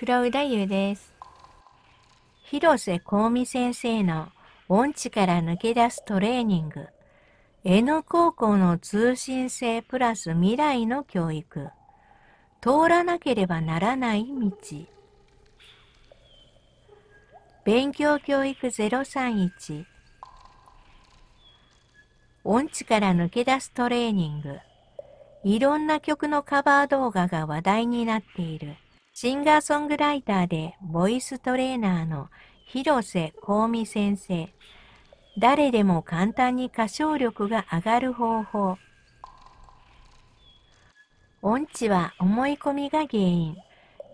黒浦優です。広瀬香美先生の音痴から抜け出すトレーニング。江野高校の通信制プラス未来の教育。通らなければならない道。勉強教育031。音痴から抜け出すトレーニング。いろんな曲のカバー動画が話題になっている。シンガーソングライターでボイストレーナーの広瀬香美先生。誰でも簡単に歌唱力が上がる方法。音痴は思い込みが原因。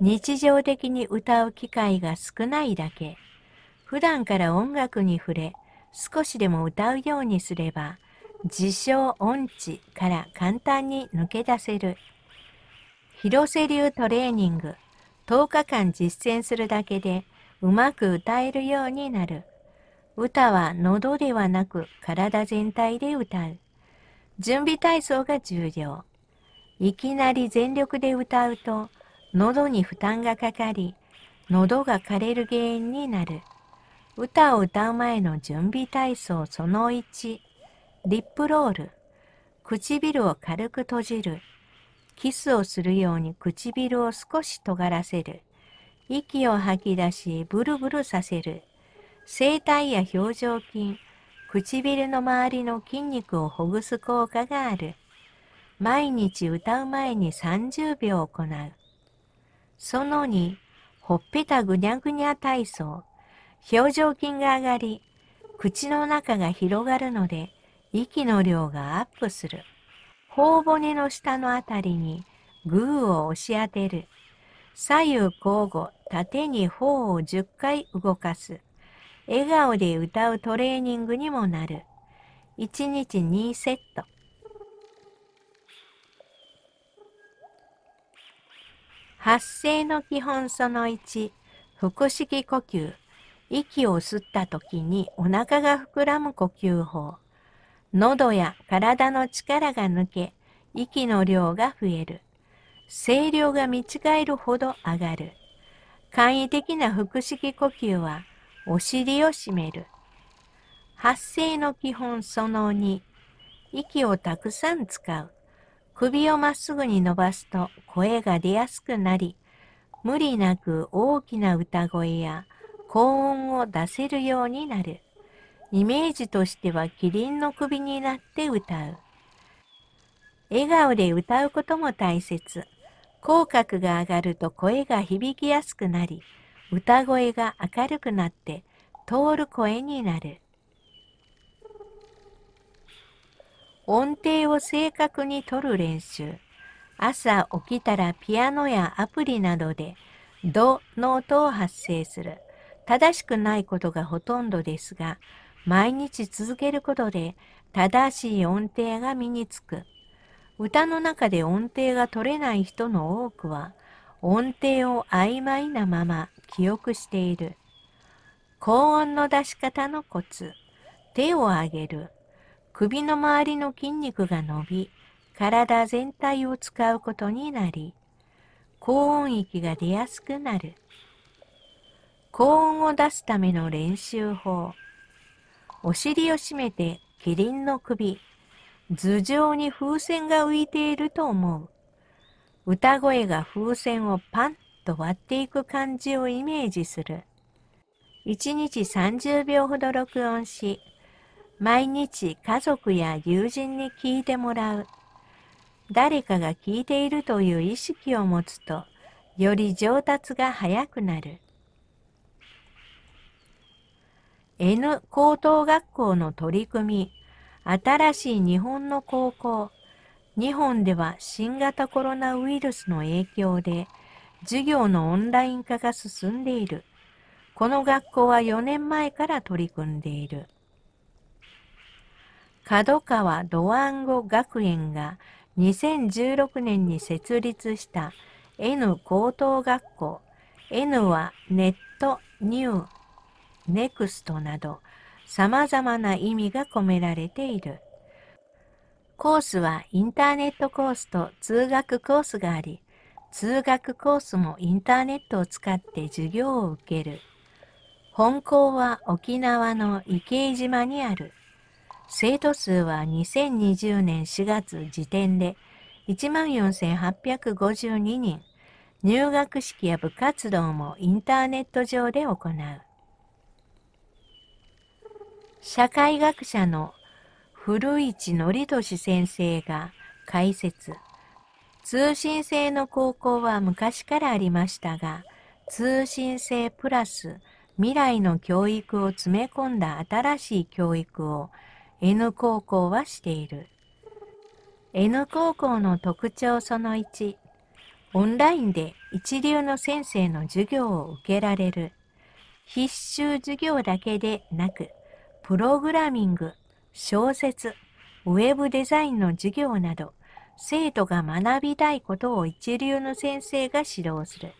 日常的に歌う機会が少ないだけ。普段から音楽に触れ、少しでも歌うようにすれば、自称音痴から簡単に抜け出せる。広瀬流トレーニング。10日間実践するだけでうまく歌えるようになる。歌は喉ではなく体全体で歌う。準備体操が重要。いきなり全力で歌うと喉に負担がかかり、喉が枯れる原因になる。歌を歌う前の準備体操その1、リップロール。唇を軽く閉じる。キスをするように唇を少し尖らせる。息を吐き出し、ブルブルさせる。声帯や表情筋、唇の周りの筋肉をほぐす効果がある。毎日歌う前に30秒行う。その2、ほっぺたぐにゃぐにゃ体操。表情筋が上がり、口の中が広がるので、息の量がアップする。頬骨の下のあたりにグーを押し当てる。左右交互、縦に頬を10回動かす。笑顔で歌うトレーニングにもなる。1日2セット。発声の基本その1、腹式呼吸。息を吸った時にお腹が膨らむ呼吸法。喉や体の力が抜け、息の量が増える。声量が見違えるほど上がる。簡易的な腹式呼吸は、お尻を締める。発声の基本その2、息をたくさん使う。首をまっすぐに伸ばすと声が出やすくなり、無理なく大きな歌声や高音を出せるようになる。イメージとしてはキリンの首になって歌う。笑顔で歌うことも大切。口角が上がると声が響きやすくなり、歌声が明るくなって通る声になる。音程を正確に取る練習。朝起きたらピアノやアプリなどでドの音を発生する。正しくないことがほとんどですが、毎日続けることで正しい音程が身につく。歌の中で音程が取れない人の多くは、音程を曖昧なまま記憶している。高音の出し方のコツ、手を上げる、首の周りの筋肉が伸び、体全体を使うことになり、高音域が出やすくなる。高音を出すための練習法。お尻を締めてキリンの首、頭上に風船が浮いていると思う。歌声が風船をパンと割っていく感じをイメージする。1日30秒ほど録音し、毎日家族や友人に聞いてもらう。誰かが聞いているという意識を持つと、より上達が早くなる。N 高等学校の取り組み新しい日本の高校。日本では新型コロナウイルスの影響で授業のオンライン化が進んでいる。この学校は4年前から取り組んでいる。角川ドワンゴ学園が2016年に設立した N 高等学校。N はネット、ニュー、ネクストなど様々な意味が込められている。コースはインターネットコースと通学コースがあり、通学コースもインターネットを使って授業を受ける。本校は沖縄の池江島にある。生徒数は2020年4月時点で14,852人。入学式や部活動もインターネット上で行う。社会学者の古市則俊先生が解説。通信制の高校は昔からありましたが、通信制プラス未来の教育を詰め込んだ新しい教育を N 高校はしている。N 高校の特徴その1、オンラインで一流の先生の授業を受けられる。必修授業だけでなく、プログラミング、小説、ウェブデザインの授業など、生徒が学びたいことを一流の先生が指導する。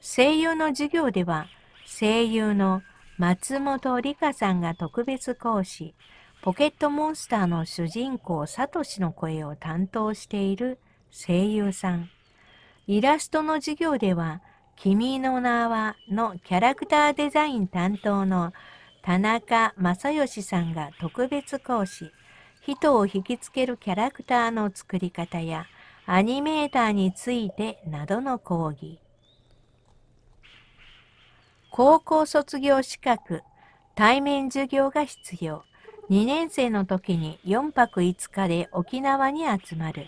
声優の授業では、声優の松本里香さんが特別講師、ポケットモンスターの主人公サトシの声を担当している声優さん。イラストの授業では、君の名はのキャラクターデザイン担当の田中正義さんが特別講師、人を引きつけるキャラクターの作り方やアニメーターについてなどの講義。高校卒業資格、対面授業が必要。2年生の時に4泊5日で沖縄に集まる。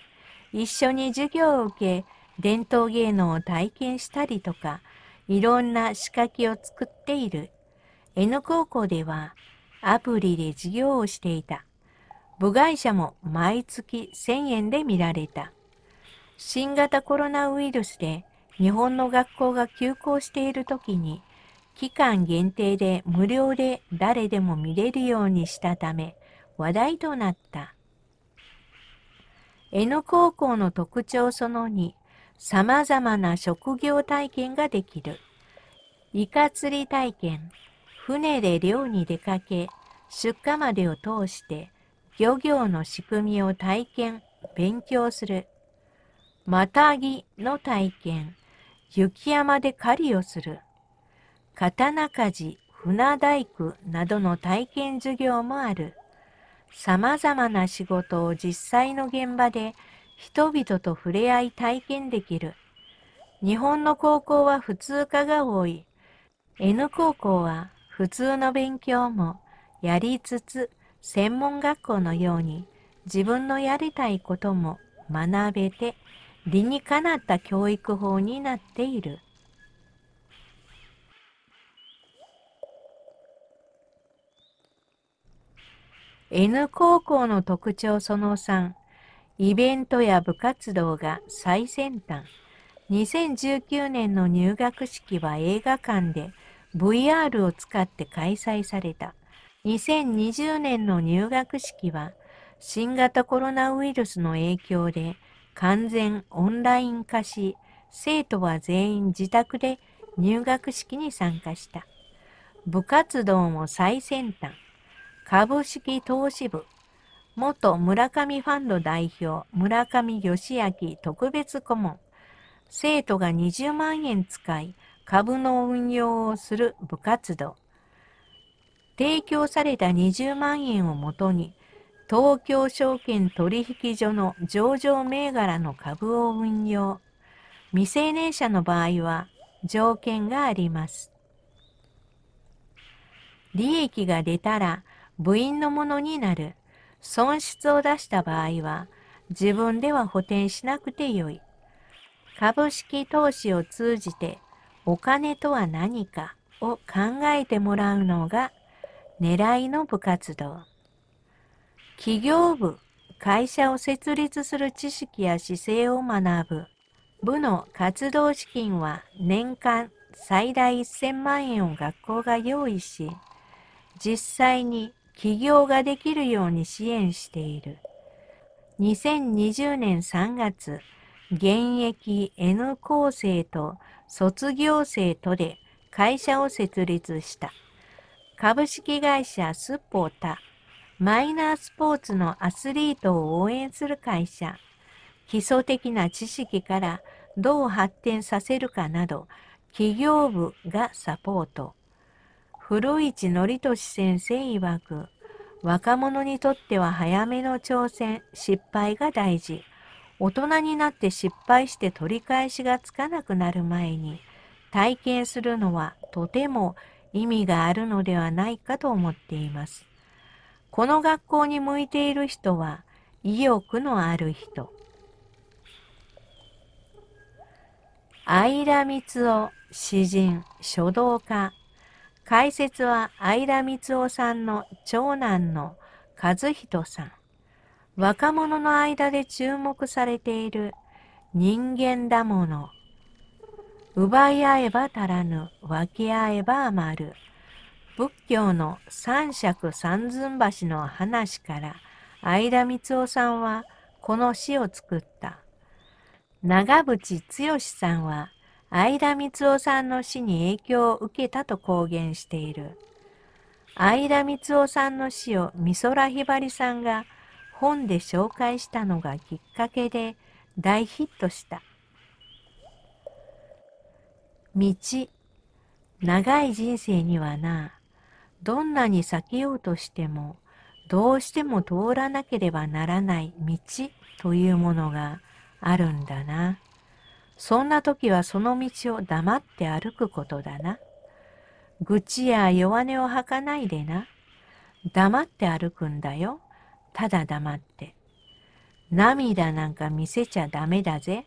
一緒に授業を受け、伝統芸能を体験したりとか、いろんな仕掛けを作っている。N 高校ではアプリで授業をしていた。部外者も毎月1000円で見られた。新型コロナウイルスで日本の学校が休校している時に期間限定で無料で誰でも見れるようにしたため話題となった。N 高校の特徴その2、様々な職業体験ができる。イカ釣り体験、船で漁に出かけ、出荷までを通して漁業の仕組みを体験、勉強する。またぎの体験、雪山で狩りをする。刀鍛冶、船大工などの体験授業もある。様々な仕事を実際の現場で人々と触れ合い体験できる。日本の高校は普通科が多い。N 高校は普通の勉強もやりつつ専門学校のように自分のやりたいことも学べて理にかなった教育法になっている。N 高校の特徴その3、イベントや部活動が最先端。2019年の入学式は映画館で、VR を使って開催された2020年の入学式は新型コロナウイルスの影響で完全オンライン化し生徒は全員自宅で入学式に参加した部活動も最先端株式投資部元村上ファンド代表村上義明特別顧問生徒が20万円使い株の運用をする部活動。提供された20万円をもとに、東京証券取引所の上場銘柄の株を運用。未成年者の場合は条件があります。利益が出たら部員のものになる。損失を出した場合は自分では補填しなくてよい。株式投資を通じてお金とは何かを考えてもらうのが狙いの部活動。企業部、会社を設立する知識や姿勢を学ぶ。部の活動資金は年間最大1000万円を学校が用意し、実際に起業ができるように支援している。2020年3月、現役 N 構成と卒業生とで会社を設立した。株式会社スポータ、マイナースポーツのアスリートを応援する会社、基礎的な知識からどう発展させるかなど、企業部がサポート。古市とし先生曰く、若者にとっては早めの挑戦、失敗が大事。大人になって失敗して取り返しがつかなくなる前に体験するのはとても意味があるのではないかと思っています。この学校に向いている人は意欲のある人。相田光夫、詩人、書道家。解説は相田光夫さんの長男の和人さん。若者の間で注目されている人間だもの。奪い合えば足らぬ、分け合えば余る。仏教の三尺三寸橋の話から相田光夫さんはこの詩を作った。長渕剛さんは相田光夫さんの死に影響を受けたと公言している。相田光夫さんの死を美空ひばりさんが本で紹介したのがきっかけで大ヒットした。道、長い人生にはな、どんなに避けようとしても、どうしても通らなければならない道というものがあるんだな。そんな時はその道を黙って歩くことだな。愚痴や弱音を吐かないでな。黙って歩くんだよ。ただ黙って。涙なんか見せちゃダメだぜ。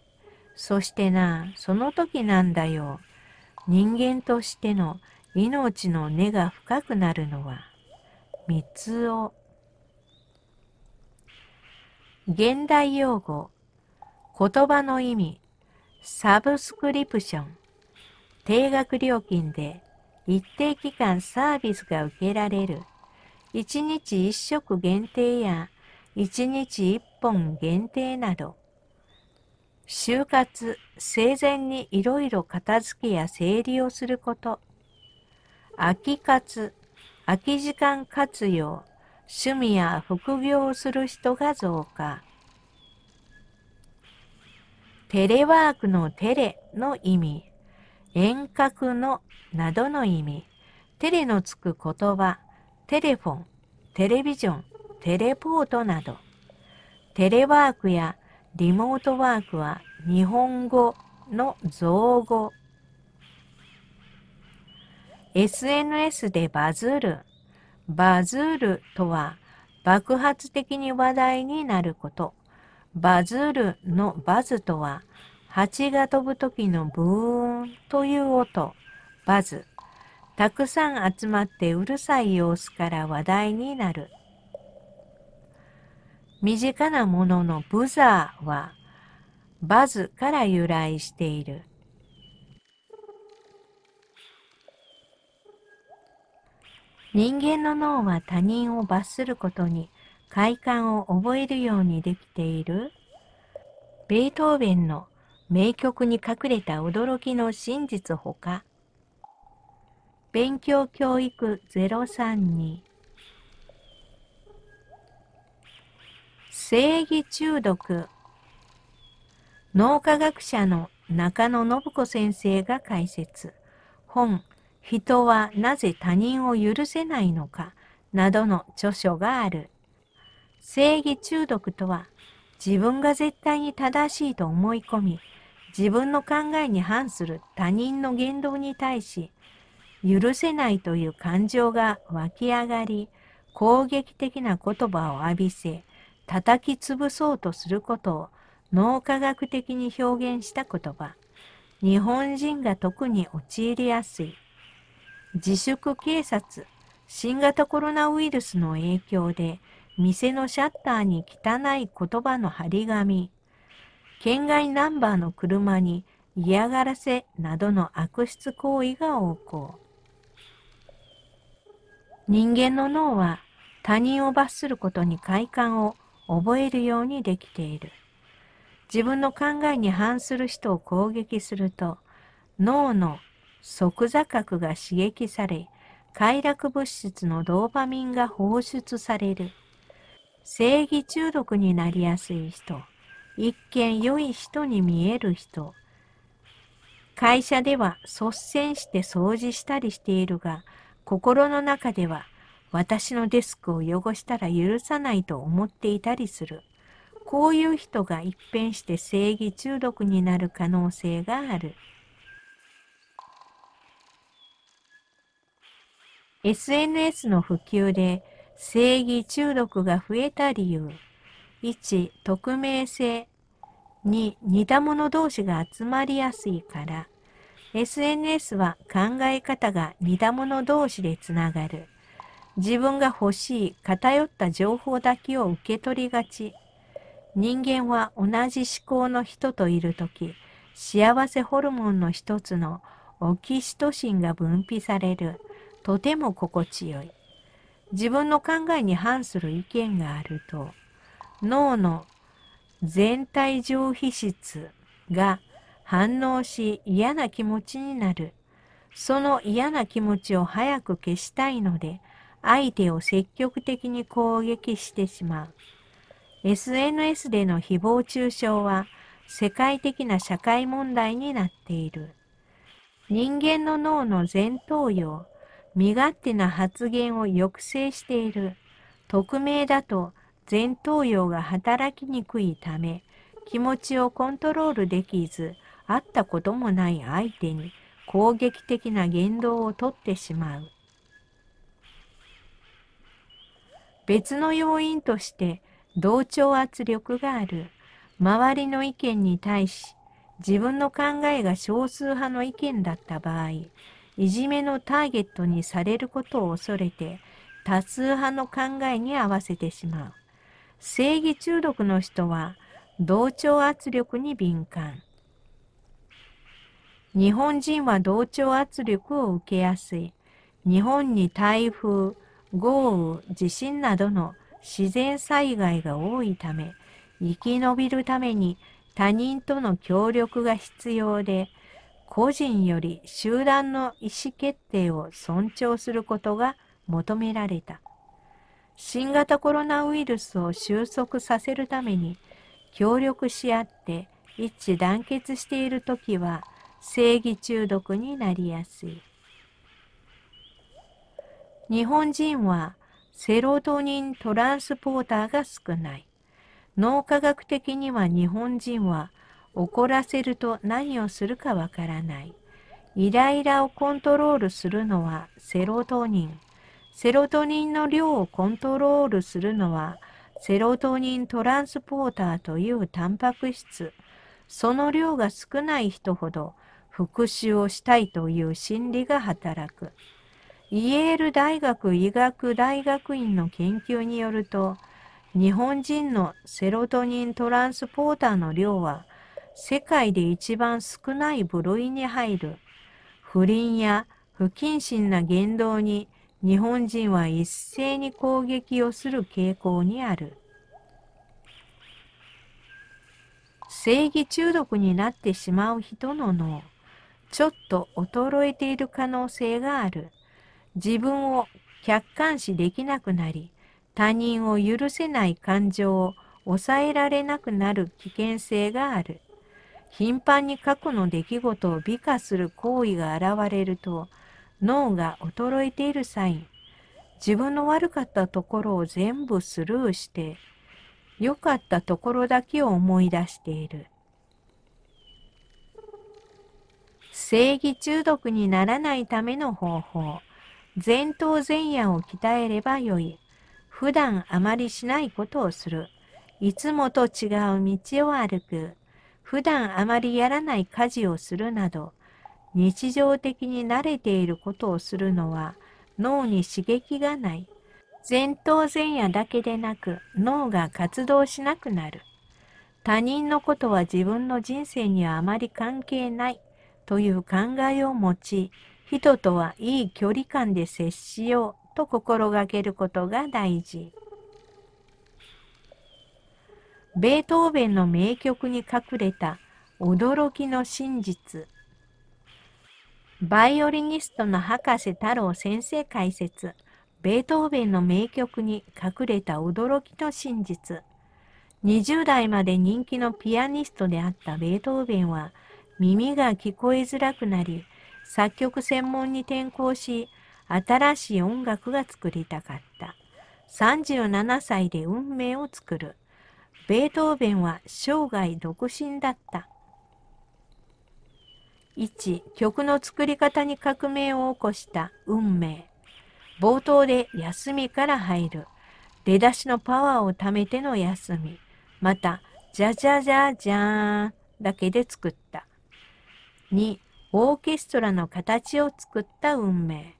そしてな、その時なんだよ。人間としての命の根が深くなるのは、三つを。現代用語、言葉の意味、サブスクリプション、定額料金で一定期間サービスが受けられる。1日1食限定や1日1本限定など、就活、生前にいろいろ片付けや整理をすること、空き活、空き時間活用、趣味や副業をする人が増加。テレワークのテレの意味、遠隔のなどの意味、テレのつく言葉、テレフォン、テレビジョン、テレポートなど、テレワークやリモートワークは日本語の造語。SNS でバズる。バズるとは爆発的に話題になること。バズるのバズとは蜂が飛ぶ時のブーンという音。バズ。たくさん集まってうるさい様子から話題になる。身近なもののブザーはバズから由来している。人間の脳は他人を罰することに快感を覚えるようにできているベートーベンの名曲に隠れた驚きの真実ほか勉強教育032正義中毒脳科学者の中野信子先生が解説本「人はなぜ他人を許せないのか」などの著書がある正義中毒とは自分が絶対に正しいと思い込み自分の考えに反する他人の言動に対し許せないという感情が湧き上がり、攻撃的な言葉を浴びせ、叩き潰そうとすることを脳科学的に表現した言葉。日本人が特に陥りやすい。自粛警察、新型コロナウイルスの影響で、店のシャッターに汚い言葉の張り紙、県外ナンバーの車に嫌がらせなどの悪質行為が横行。人間の脳は他人を罰することに快感を覚えるようにできている。自分の考えに反する人を攻撃すると脳の即座覚が刺激され快楽物質のドーパミンが放出される正義中毒になりやすい人一見良い人に見える人会社では率先して掃除したりしているが心の中では私のデスクを汚したら許さないと思っていたりする。こういう人が一変して正義中毒になる可能性がある。SNS の普及で正義中毒が増えた理由。1、匿名性。2、似た者同士が集まりやすいから。SNS は考え方が似た同士でつながる。自分が欲しい偏った情報だけを受け取りがち。人間は同じ思考の人といるとき、幸せホルモンの一つのオキシトシンが分泌される。とても心地よい。自分の考えに反する意見があると、脳の全体上皮質が反応し嫌な気持ちになる。その嫌な気持ちを早く消したいので、相手を積極的に攻撃してしまう。SNS での誹謗中傷は世界的な社会問題になっている。人間の脳の前頭葉、身勝手な発言を抑制している。匿名だと前頭葉が働きにくいため、気持ちをコントロールできず、会ったこともない相手に攻撃的な言動をとってしまう。別の要因として同調圧力がある。周りの意見に対し自分の考えが少数派の意見だった場合、いじめのターゲットにされることを恐れて多数派の考えに合わせてしまう。正義中毒の人は同調圧力に敏感。日本人は同調圧力を受けやすい。日本に台風、豪雨、地震などの自然災害が多いため、生き延びるために他人との協力が必要で、個人より集団の意思決定を尊重することが求められた。新型コロナウイルスを収束させるために協力し合って一致団結している時は正義中毒になりやすい日本人はセロトニントランスポーターが少ない脳科学的には日本人は怒らせると何をするかわからないイライラをコントロールするのはセロトニンセロトニンの量をコントロールするのはセロトニントランスポーターというタンパク質その量が少ない人ほど復讐をしたいという心理が働く。イエール大学医学大学院の研究によると、日本人のセロトニントランスポーターの量は、世界で一番少ない部類に入る。不倫や不謹慎な言動に日本人は一斉に攻撃をする傾向にある。正義中毒になってしまう人の脳。ちょっと衰えている可能性がある。自分を客観視できなくなり、他人を許せない感情を抑えられなくなる危険性がある。頻繁に過去の出来事を美化する行為が現れると、脳が衰えているサイン。自分の悪かったところを全部スルーして、良かったところだけを思い出している。正義中毒にならないための方法。前頭前野を鍛えればよい。普段あまりしないことをする。いつもと違う道を歩く。普段あまりやらない家事をするなど、日常的に慣れていることをするのは脳に刺激がない。前頭前野だけでなく脳が活動しなくなる。他人のことは自分の人生にはあまり関係ない。という考えを持ち、人とはいい距離感で接しようと心がけることが大事。ベートーベンの名曲に隠れた驚きの真実。バイオリニストの博士太郎先生解説。ベートーベンの名曲に隠れた驚きの真実。20代まで人気のピアニストであったベートーベンは、耳が聞こえづらくなり、作曲専門に転向し、新しい音楽が作りたかった。37歳で運命を作る。ベートーベンは生涯独身だった。1. 曲の作り方に革命を起こした運命。冒頭で休みから入る。出だしのパワーを貯めての休み。また、じゃじゃじゃじゃーんだけで作った。2オーケストラの形を作った運命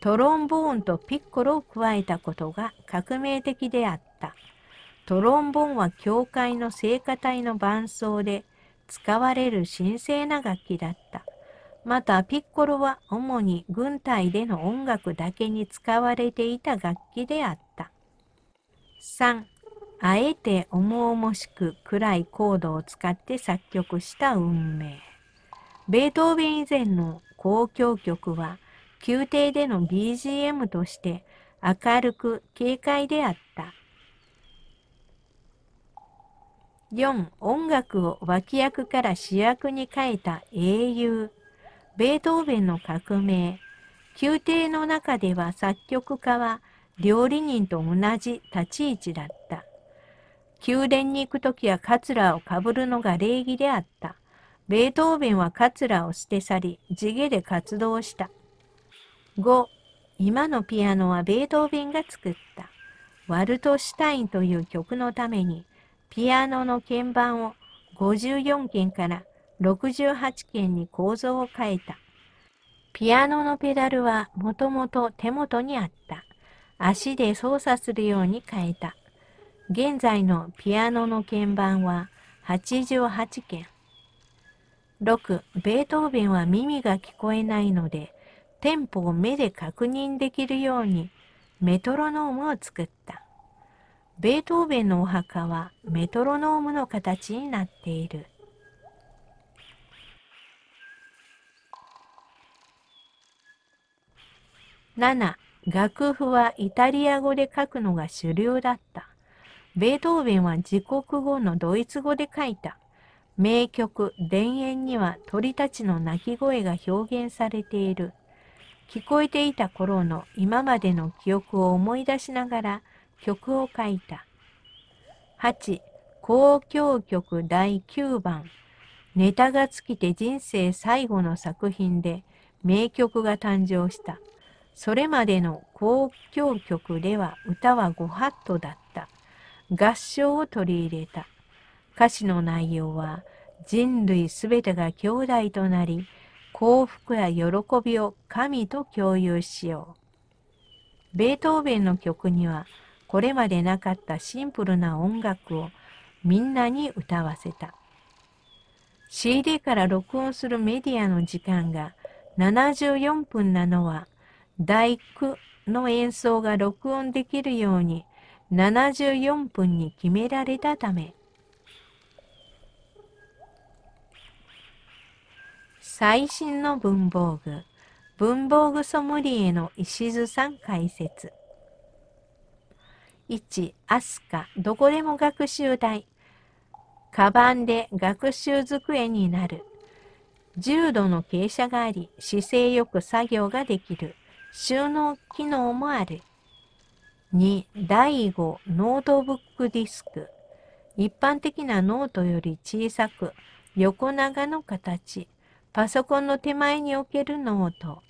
トロンボーンとピッコロを加えたことが革命的であったトロンボーンは教会の聖歌隊の伴奏で使われる神聖な楽器だったまたピッコロは主に軍隊での音楽だけに使われていた楽器であった3あえて重々しく暗いコードを使って作曲した運命ベートーベン以前の交響曲は宮廷での BGM として明るく軽快であった。4. 音楽を脇役から主役に変えた英雄。ベートーベンの革命。宮廷の中では作曲家は料理人と同じ立ち位置だった。宮殿に行くときはカツラをかぶるのが礼儀であった。ベートーベンはカツラを捨て去り、地毛で活動した。5. 今のピアノはベートーベンが作った。ワルトシュタインという曲のために、ピアノの鍵盤を54件から68件に構造を変えた。ピアノのペダルはもともと手元にあった。足で操作するように変えた。現在のピアノの鍵盤は88件。6. ベートーベンは耳が聞こえないので、テンポを目で確認できるようにメトロノームを作った。ベートーベンのお墓はメトロノームの形になっている。7. 楽譜はイタリア語で書くのが主流だった。ベートーベンは自国語のドイツ語で書いた。名曲「田園」には鳥たちの鳴き声が表現されている聞こえていた頃の今までの記憶を思い出しながら曲を書いた8交響曲第9番ネタが尽きて人生最後の作品で名曲が誕生したそれまでの交響曲では歌はご法度だった合唱を取り入れた歌詞の内容は人類すべてが兄弟となり幸福や喜びを神と共有しよう。ベートーベンの曲にはこれまでなかったシンプルな音楽をみんなに歌わせた。CD から録音するメディアの時間が74分なのは大工の演奏が録音できるように74分に決められたため。最新の文房具文房具ソムリエの石津さん解説1アスカどこでも学習台カバンで学習机になる重度の傾斜があり姿勢よく作業ができる収納機能もある2第5ノートブックディスク一般的なノートより小さく横長の形パソコンの手前に置けるノート。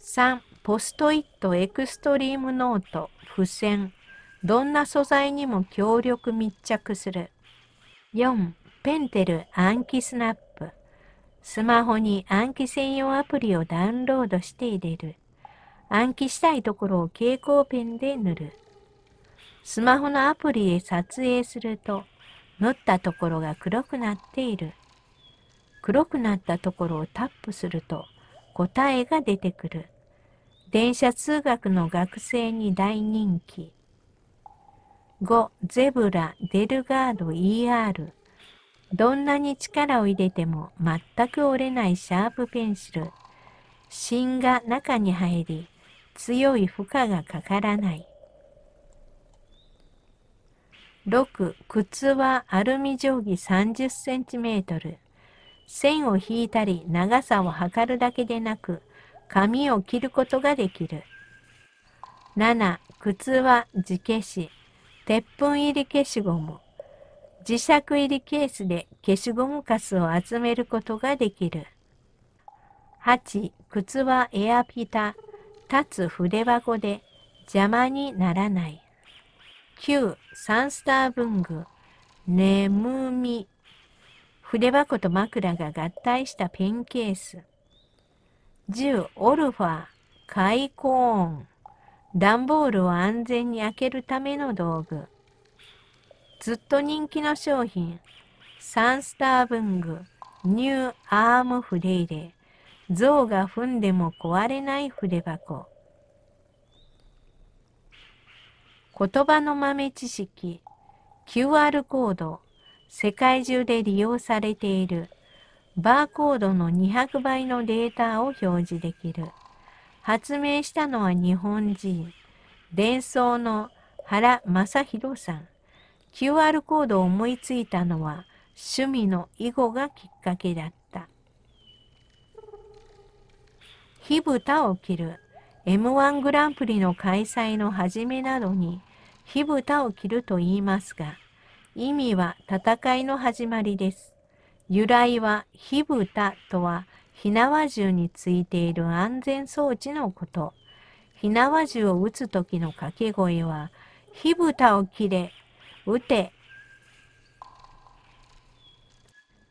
3. ポストイットエクストリームノート、付箋。どんな素材にも強力密着する。4. ペンテル暗記スナップ。スマホに暗記専用アプリをダウンロードして入れる。暗記したいところを蛍光ペンで塗る。スマホのアプリへ撮影すると、塗ったところが黒くなっている。黒くなったところをタップすると答えが出てくる。電車通学の学生に大人気。5. ゼブラ、デルガード ER。どんなに力を入れても全く折れないシャープペンシル。芯が中に入り、強い負荷がかからない。6. 靴はアルミ定規30センチメートル。線を引いたり長さを測るだけでなく紙を切ることができる。7. 靴は地消し、鉄粉入り消しゴム、磁石入りケースで消しゴムカスを集めることができる。8. 靴はエアピタ、立つ筆箱で邪魔にならない。9. サンスター文具、眠み、筆箱と枕が合体したペンケース。10、オルファ、開口音。段ボールを安全に開けるための道具。ずっと人気の商品。サンスターブング、ニューアームフレイレ。象が踏んでも壊れない筆箱。言葉の豆知識。QR コード。世界中で利用されているバーコードの200倍のデータを表示できる。発明したのは日本人、伝送の原正宏さん。QR コードを思いついたのは趣味の囲碁がきっかけだった。火蓋を切る M1 グランプリの開催の始めなどに火蓋を切ると言いますが、意味は戦いの始まりです。由来は火蓋とは火縄銃についている安全装置のこと。火縄銃を撃つ時の掛け声は火蓋を切れ、撃て。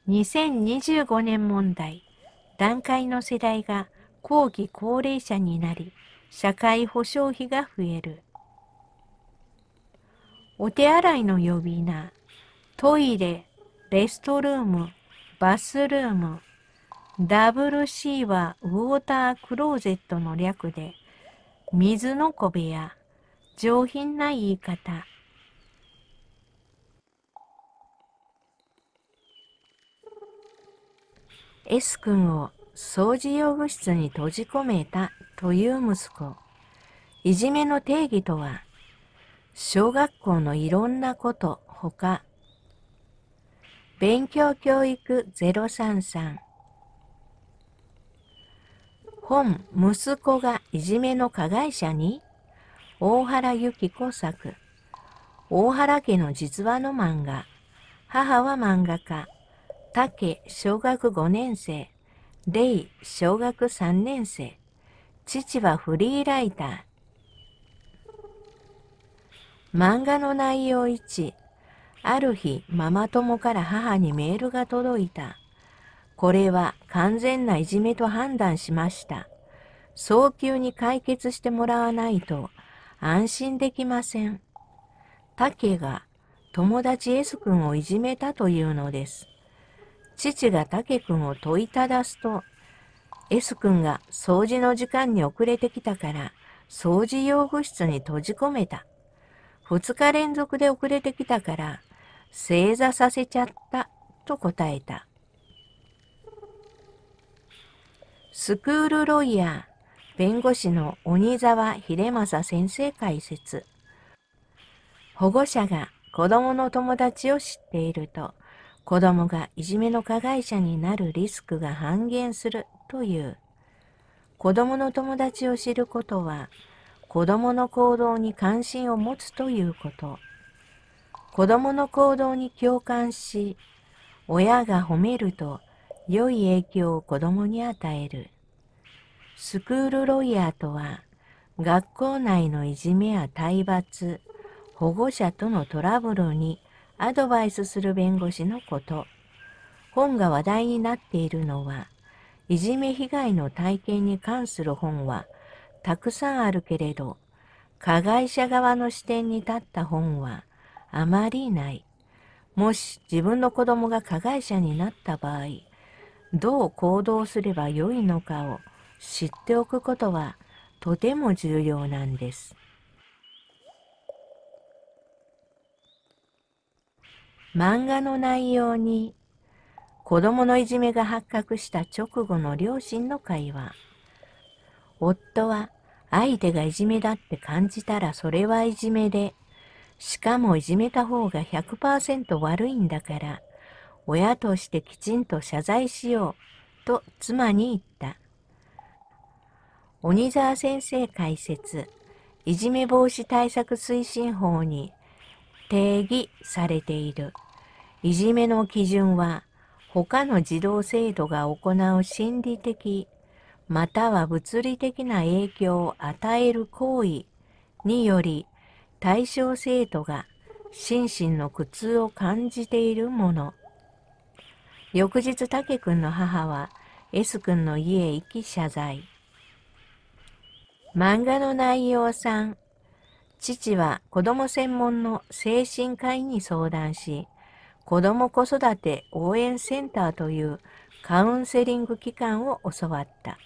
2025年問題。団塊の世代が後期高齢者になり、社会保障費が増える。お手洗いの呼び名、トイレ、レストルーム、バスルーム。WC はウォータークローゼットの略で、水の小部屋、上品な言い方。S 君を掃除用具室に閉じ込めたという息子。いじめの定義とは、小学校のいろんなことほか、勉強教育033本息子がいじめの加害者に大原由紀子作大原家の実話の漫画母は漫画家竹小学5年生レイ小学3年生父はフリーライター漫画の内容1ある日ママ友から母にメールが届いたこれは完全ないじめと判断しました早急に解決してもらわないと安心できません竹が友達 S 君をいじめたというのです父が竹君を問いただすと S 君が掃除の時間に遅れてきたから掃除用具室に閉じ込めた2日連続で遅れてきたから、正座させちゃったと答えた。スクールロイヤー、弁護士の鬼沢秀正先生解説。保護者が子供の友達を知っていると、子供がいじめの加害者になるリスクが半減するという。子供の友達を知ることは、子供の行動に関心を持つということ。子供の行動に共感し、親が褒めると良い影響を子供に与える。スクールロイヤーとは、学校内のいじめや体罰、保護者とのトラブルにアドバイスする弁護士のこと。本が話題になっているのは、いじめ被害の体験に関する本は、たくさんあるけれど、加害者側の視点に立った本はあまりない。もし自分の子供が加害者になった場合、どう行動すればよいのかを知っておくことはとても重要なんです。漫画の内容に子供のいじめが発覚した直後の両親の会話夫は相手がいじめだって感じたらそれはいじめで、しかもいじめた方が100%悪いんだから、親としてきちんと謝罪しよう、と妻に言った。鬼沢先生解説、いじめ防止対策推進法に定義されている。いじめの基準は、他の児童制度が行う心理的、または物理的な影響を与える行為により対象生徒が心身の苦痛を感じているもの翌日武くんの母は S 君の家へ行き謝罪漫画の内容さん父は子供専門の精神科医に相談し子供子育て応援センターというカウンセリング機関を教わった。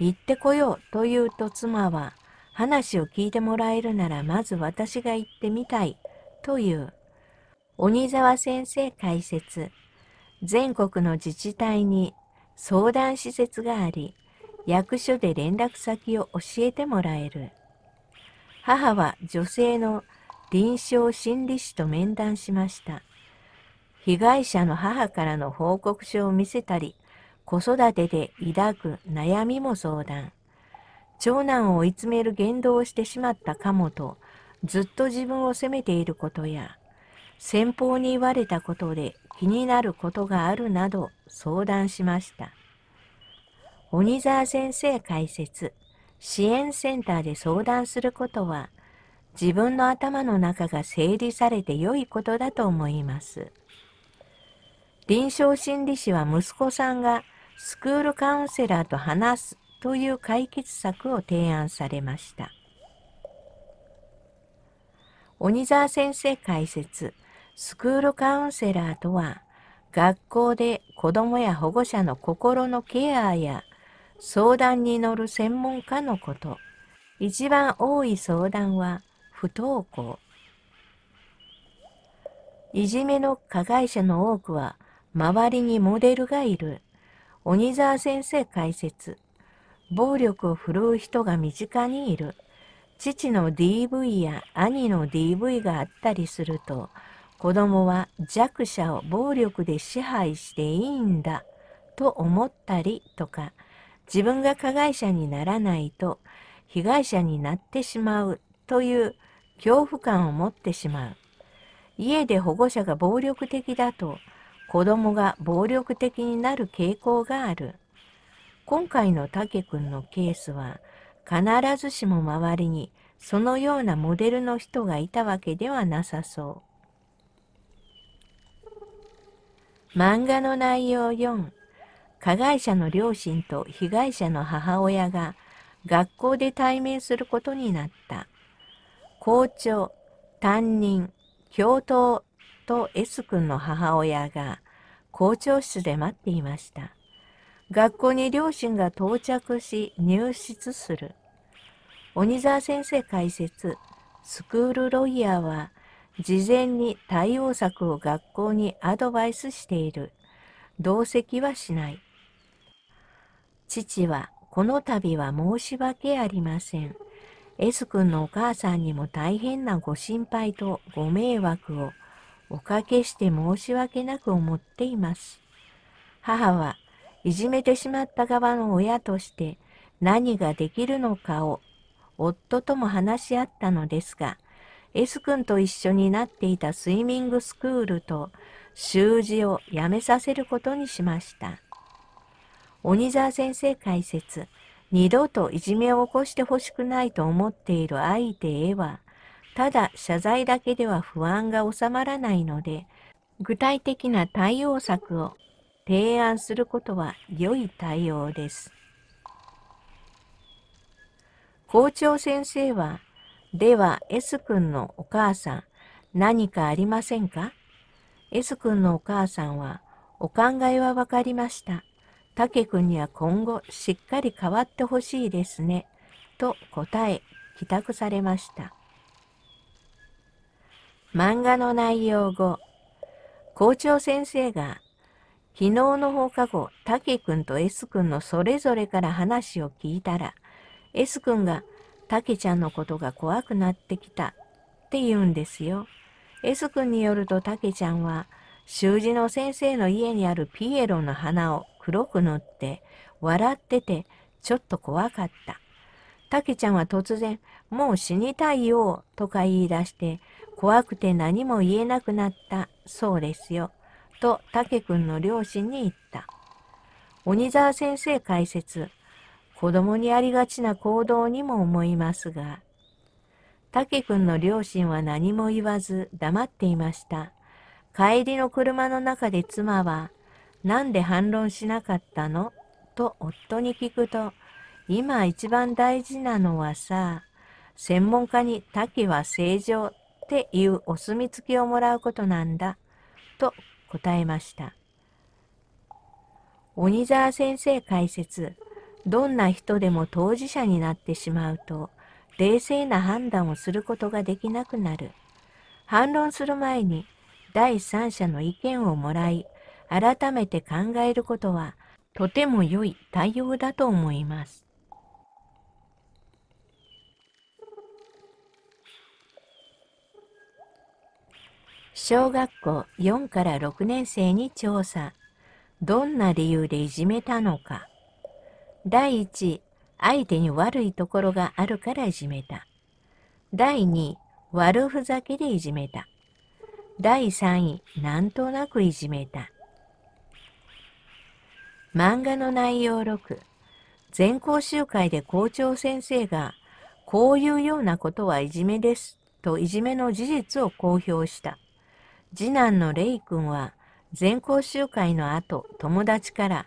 行ってこようと言うと妻は、話を聞いてもらえるならまず私が行ってみたいという。鬼沢先生解説。全国の自治体に相談施設があり、役所で連絡先を教えてもらえる。母は女性の臨床心理士と面談しました。被害者の母からの報告書を見せたり、子育てで抱く悩みも相談。長男を追い詰める言動をしてしまったかもと、ずっと自分を責めていることや、先方に言われたことで気になることがあるなど相談しました。鬼沢先生解説、支援センターで相談することは、自分の頭の中が整理されて良いことだと思います。臨床心理士は息子さんがスクールカウンセラーと話すという解決策を提案されました。鬼沢先生解説、スクールカウンセラーとは、学校で子どもや保護者の心のケアや相談に乗る専門家のこと。一番多い相談は不登校。いじめの加害者の多くは周りにモデルがいる。鬼沢先生解説。暴力を振るう人が身近にいる。父の DV や兄の DV があったりすると、子供は弱者を暴力で支配していいんだと思ったりとか、自分が加害者にならないと被害者になってしまうという恐怖感を持ってしまう。家で保護者が暴力的だと子供が暴力的になる傾向がある。今回のたけくんのケースは、必ずしも周りにそのようなモデルの人がいたわけではなさそう。漫画の内容4、加害者の両親と被害者の母親が学校で対面することになった。校長、担任、教頭と S 君の母親が校長室で待っていました。学校に両親が到着し入室する。鬼沢先生解説、スクールロイヤーは事前に対応策を学校にアドバイスしている。同席はしない。父はこの度は申し訳ありません。S 君のお母さんにも大変なご心配とご迷惑をおかけして申し訳なく思っています。母はいじめてしまった側の親として何ができるのかを夫とも話し合ったのですが、S 君と一緒になっていたスイミングスクールと習字をやめさせることにしました。鬼沢先生解説、二度といじめを起こしてほしくないと思っている相手へは、ただ謝罪だけでは不安が収まらないので、具体的な対応策を提案することは良い対応です。校長先生は、では S 君のお母さん、何かありませんか ?S 君のお母さんは、お考えは分かりました。たけくんには今後しっかり変わってほしいですね。と答え、帰宅されました。漫画の内容後、校長先生が、昨日の放課後、竹君と S 君のそれぞれから話を聞いたら、S 君が、竹ちゃんのことが怖くなってきたって言うんですよ。S 君によると竹ちゃんは、習字の先生の家にあるピエロの花を黒く塗って、笑ってて、ちょっと怖かった。竹ちゃんは突然、もう死にたいよ、とか言い出して、怖くて何も言えなくなったそうですよ。と、竹くんの両親に言った。鬼沢先生解説。子供にありがちな行動にも思いますが、竹くんの両親は何も言わず黙っていました。帰りの車の中で妻は、なんで反論しなかったのと夫に聞くと、今一番大事なのはさ、専門家に竹は正常っていうお墨付きをもらうことなんだ、と答えました。鬼沢先生解説、どんな人でも当事者になってしまうと、冷静な判断をすることができなくなる。反論する前に、第三者の意見をもらい、改めて考えることは、とても良い対応だと思います。小学校4から6年生に調査。どんな理由でいじめたのか。第1、相手に悪いところがあるからいじめた。第2、悪ふざけでいじめた。第3位、なんとなくいじめた。漫画の内容6、全校集会で校長先生が、こういうようなことはいじめです、といじめの事実を公表した。次男のレイ君は全校集会の後、友達から、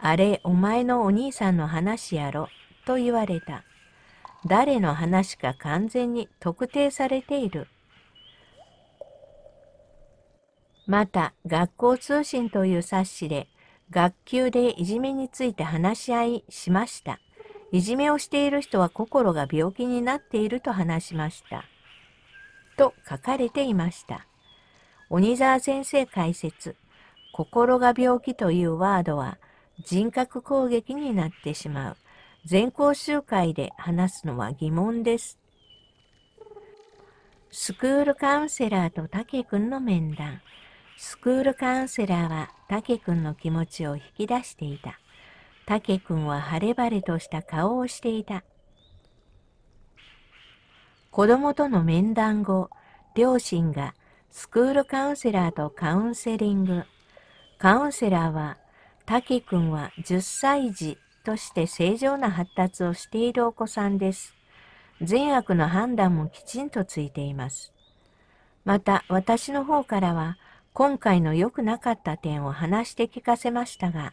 あれ、お前のお兄さんの話やろ、と言われた。誰の話か完全に特定されている。また、学校通信という冊子で、学級でいじめについて話し合いしました。いじめをしている人は心が病気になっていると話しました。と書かれていました。鬼沢先生解説、心が病気というワードは人格攻撃になってしまう。全校集会で話すのは疑問です。スクールカウンセラーとタくんの面談。スクールカウンセラーはタくんの気持ちを引き出していた。タくんは晴れ晴れとした顔をしていた。子供との面談後、両親がスクールカウンセラーとカウンセリング。カウンセラーは、滝くんは10歳児として正常な発達をしているお子さんです。善悪の判断もきちんとついています。また、私の方からは、今回の良くなかった点を話して聞かせましたが、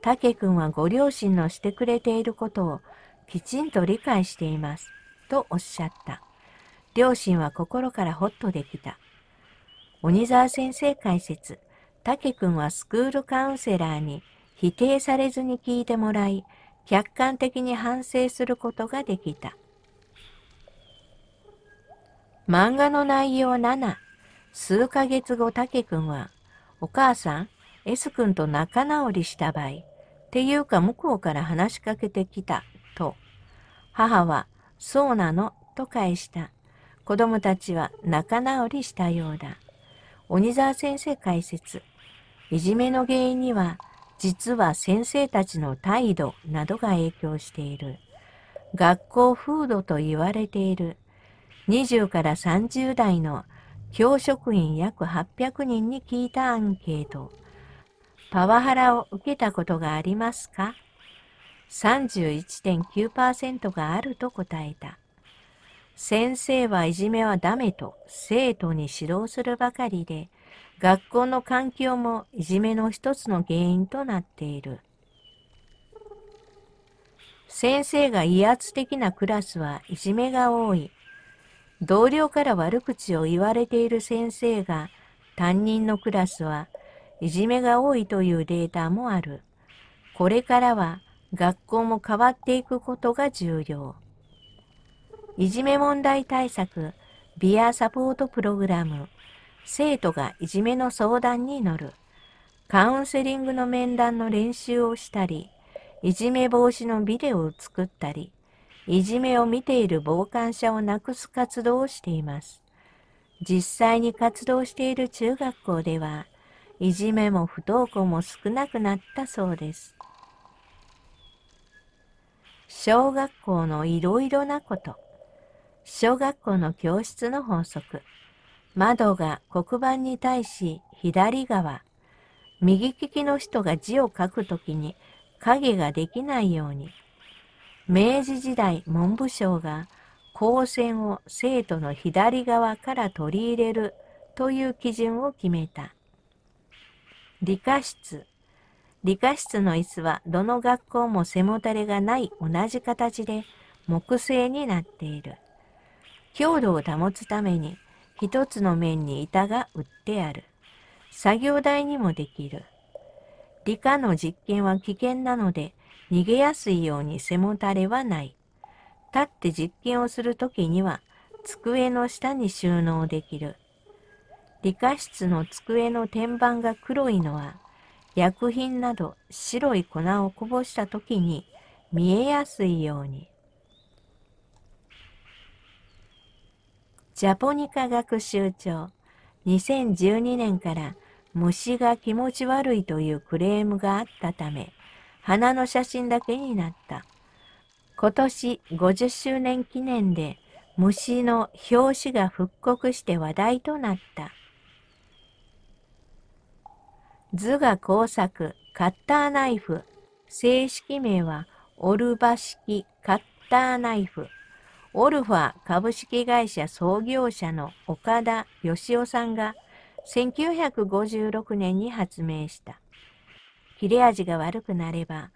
竹くんはご両親のしてくれていることをきちんと理解しています、とおっしゃった。両親は心からホッとできた。鬼沢先生解説、竹くんはスクールカウンセラーに否定されずに聞いてもらい、客観的に反省することができた。漫画の内容7、数ヶ月後竹くんは、お母さん、S 君と仲直りした場合、っていうか向こうから話しかけてきた、と。母は、そうなの、と返した。子供たちは仲直りしたようだ。鬼沢先生解説。いじめの原因には、実は先生たちの態度などが影響している。学校風土と言われている。20から30代の教職員約800人に聞いたアンケート。パワハラを受けたことがありますか ?31.9% があると答えた。先生はいじめはダメと生徒に指導するばかりで、学校の環境もいじめの一つの原因となっている。先生が威圧的なクラスはいじめが多い。同僚から悪口を言われている先生が担任のクラスはいじめが多いというデータもある。これからは学校も変わっていくことが重要。いじめ問題対策、ビアサポートプログラム、生徒がいじめの相談に乗る、カウンセリングの面談の練習をしたり、いじめ防止のビデオを作ったり、いじめを見ている傍観者をなくす活動をしています。実際に活動している中学校では、いじめも不登校も少なくなったそうです。小学校のいろいろなこと。小学校の教室の法則。窓が黒板に対し左側。右利きの人が字を書くときに影ができないように。明治時代文部省が光線を生徒の左側から取り入れるという基準を決めた。理科室。理科室の椅子はどの学校も背もたれがない同じ形で木製になっている。強度を保つために一つの面に板が打ってある。作業台にもできる。理科の実験は危険なので逃げやすいように背もたれはない。立って実験をするときには机の下に収納できる。理科室の机の天板が黒いのは薬品など白い粉をこぼしたときに見えやすいように。ジャポニカ学習帳2012年から虫が気持ち悪いというクレームがあったため花の写真だけになった今年50周年記念で虫の表紙が復刻して話題となった図画工作カッターナイフ正式名はオルバ式カッターナイフオルファ株式会社創業者の岡田義夫さんが1956年に発明した。切れ味が悪くなれば、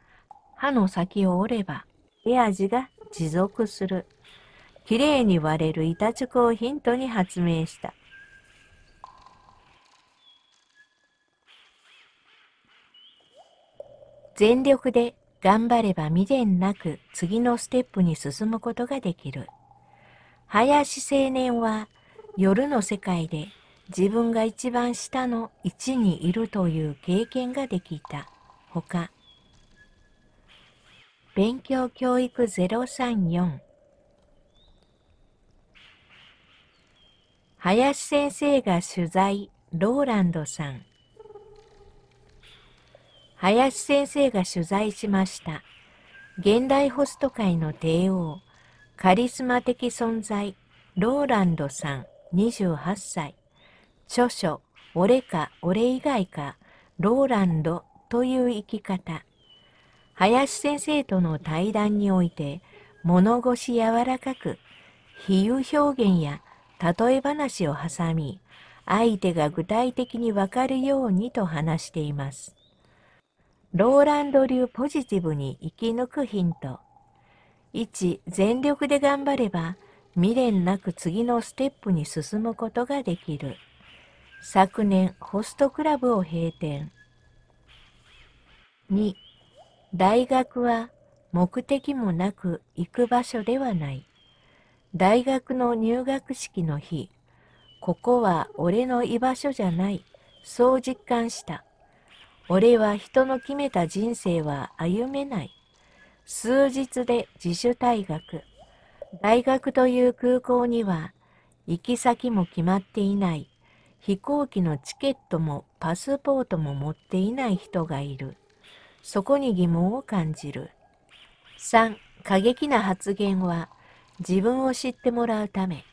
刃の先を折れば、切れ味が持続する。綺麗に割れる板チョコをヒントに発明した。全力で頑張れば未練なく次のステップに進むことができる。林青年は夜の世界で自分が一番下の位置にいるという経験ができた。ほか、勉強教育034林先生が取材、ローランドさん。林先生が取材しました。現代ホスト界の帝王、カリスマ的存在、ローランドさん、28歳。著書、俺か俺以外か、ローランドという生き方。林先生との対談において、物腰柔らかく、比喩表現や例え話を挟み、相手が具体的にわかるようにと話しています。ローランド流ポジティブに生き抜くヒント。1、全力で頑張れば、未練なく次のステップに進むことができる。昨年、ホストクラブを閉店。2、大学は目的もなく行く場所ではない。大学の入学式の日、ここは俺の居場所じゃない、そう実感した。俺は人の決めた人生は歩めない。数日で自主退学。大学という空港には行き先も決まっていない。飛行機のチケットもパスポートも持っていない人がいる。そこに疑問を感じる。3. 過激な発言は自分を知ってもらうため。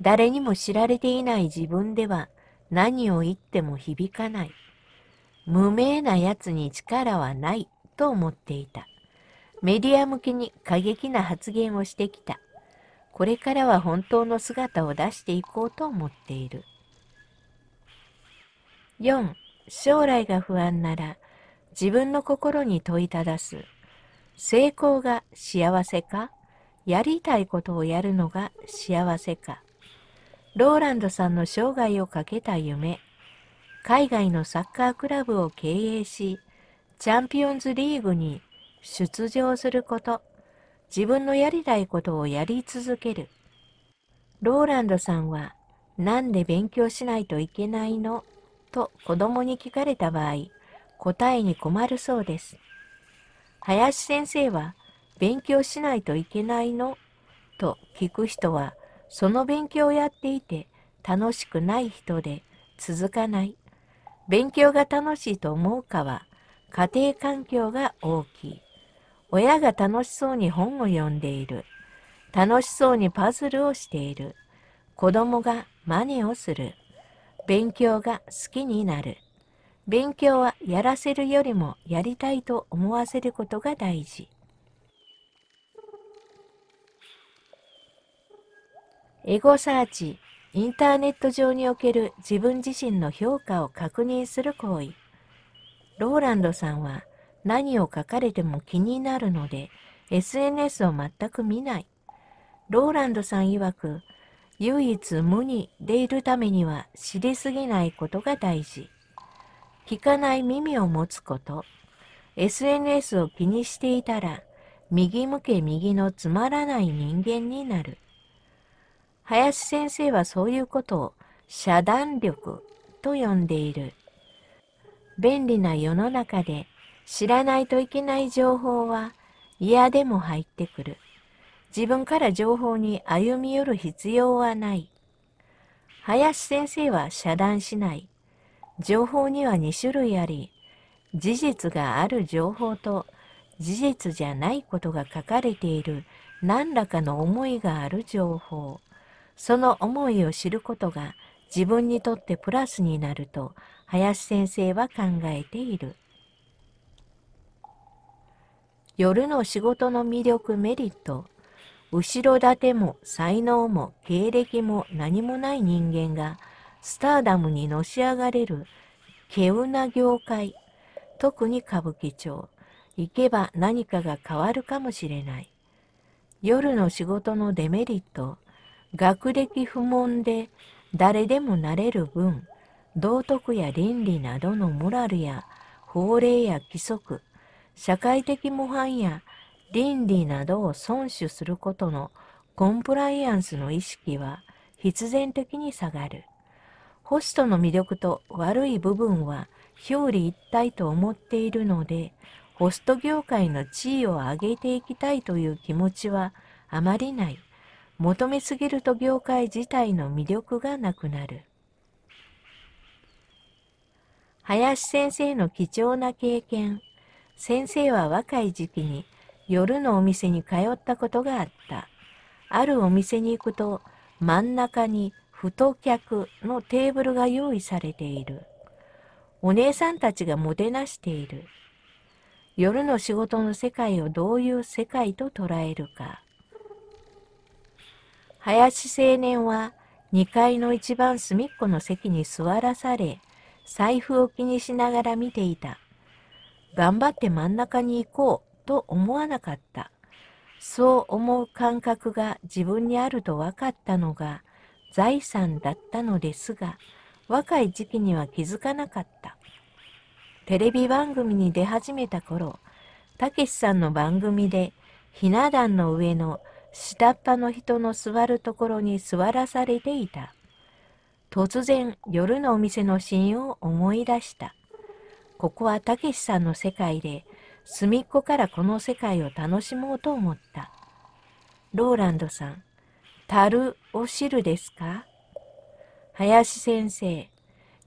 誰にも知られていない自分では何を言っても響かない。無名な奴に力はないと思っていた。メディア向けに過激な発言をしてきた。これからは本当の姿を出していこうと思っている。4. 将来が不安なら自分の心に問いただす。成功が幸せかやりたいことをやるのが幸せかローランドさんの生涯をかけた夢海外のサッカークラブを経営し、チャンピオンズリーグに出場すること、自分のやりたいことをやり続ける。ローランドさんは、なんで勉強しないといけないのと子供に聞かれた場合、答えに困るそうです。林先生は、勉強しないといけないのと聞く人は、その勉強をやっていて楽しくない人で続かない。勉強が楽しいと思うかは家庭環境が大きい。親が楽しそうに本を読んでいる。楽しそうにパズルをしている。子供が真似をする。勉強が好きになる。勉強はやらせるよりもやりたいと思わせることが大事。エゴサーチインターネット上における自分自身の評価を確認する行為。ローランドさんは何を書かれても気になるので、SNS を全く見ない。ローランドさん曰く、唯一無二でいるためには知りすぎないことが大事。聞かない耳を持つこと。SNS を気にしていたら、右向け右のつまらない人間になる。林先生はそういうことを遮断力と呼んでいる。便利な世の中で知らないといけない情報は嫌でも入ってくる。自分から情報に歩み寄る必要はない。林先生は遮断しない。情報には2種類あり、事実がある情報と事実じゃないことが書かれている何らかの思いがある情報。その思いを知ることが自分にとってプラスになると林先生は考えている。夜の仕事の魅力メリット後ろ盾も才能も経歴も何もない人間がスターダムにのし上がれる稀有な業界特に歌舞伎町行けば何かが変わるかもしれない夜の仕事のデメリット学歴不問で誰でもなれる分、道徳や倫理などのモラルや法令や規則、社会的模範や倫理などを損守することのコンプライアンスの意識は必然的に下がる。ホストの魅力と悪い部分は表裏一体と思っているので、ホスト業界の地位を上げていきたいという気持ちはあまりない。求めすぎると業界自体の魅力がなくなる。林先生の貴重な経験。先生は若い時期に夜のお店に通ったことがあった。あるお店に行くと真ん中に当客のテーブルが用意されている。お姉さんたちがもてなしている。夜の仕事の世界をどういう世界と捉えるか。林青年は2階の一番隅っこの席に座らされ、財布を気にしながら見ていた。頑張って真ん中に行こうと思わなかった。そう思う感覚が自分にあると分かったのが財産だったのですが、若い時期には気づかなかった。テレビ番組に出始めた頃、たけしさんの番組で、ひな壇の上の下っ端の人の座るところに座らされていた。突然、夜のお店のシーンを思い出した。ここはたけしさんの世界で、隅っこからこの世界を楽しもうと思った。ローランドさん、樽知るですか林先生、